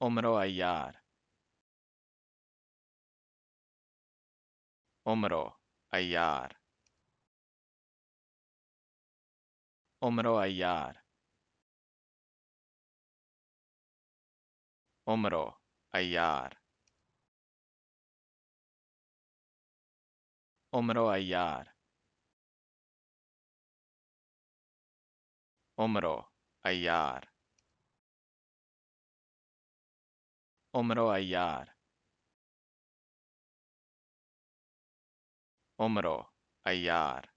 Omro ayar Omro ayar Omro ayar Omro ayar Omro ayar Omro ayar OMRO AYAR OMRO AYAR